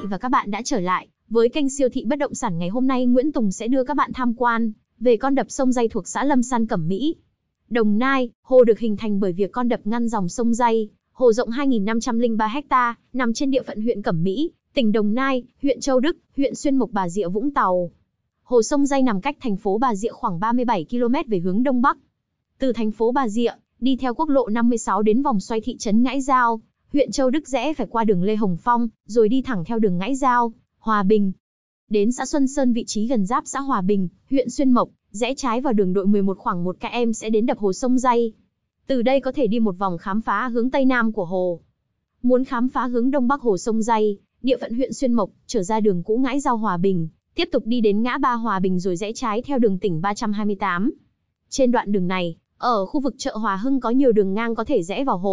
vị và các bạn đã trở lại với kênh siêu thị bất động sản ngày hôm nay Nguyễn Tùng sẽ đưa các bạn tham quan về con đập sông Dây thuộc xã Lâm San Cẩm Mỹ. Đồng Nai, hồ được hình thành bởi việc con đập ngăn dòng sông Dây, hồ rộng 2.503 ha, nằm trên địa phận huyện Cẩm Mỹ, tỉnh Đồng Nai, huyện Châu Đức, huyện Xuyên Mộc Bà Rịa Vũng Tàu. Hồ sông Dây nằm cách thành phố Bà Rịa khoảng 37 km về hướng Đông Bắc. Từ thành phố Bà Rịa, đi theo quốc lộ 56 đến vòng xoay thị trấn Ngãi Giao, huyện Châu Đức rẽ phải qua đường Lê Hồng Phong, rồi đi thẳng theo đường Ngãi Giao, Hòa Bình. Đến xã Xuân Sơn vị trí gần giáp xã Hòa Bình, huyện Xuyên Mộc, rẽ trái vào đường đội 11 khoảng 1 km sẽ đến đập hồ sông Dây. Từ đây có thể đi một vòng khám phá hướng Tây Nam của hồ. Muốn khám phá hướng Đông Bắc hồ sông Dây, địa phận huyện Xuyên Mộc, trở ra đường cũ Ngãi Giao Hòa Bình, tiếp tục đi đến ngã ba Hòa Bình rồi rẽ trái theo đường tỉnh 328. Trên đoạn đường này, ở khu vực chợ Hòa Hưng có nhiều đường ngang có thể rẽ vào hồ.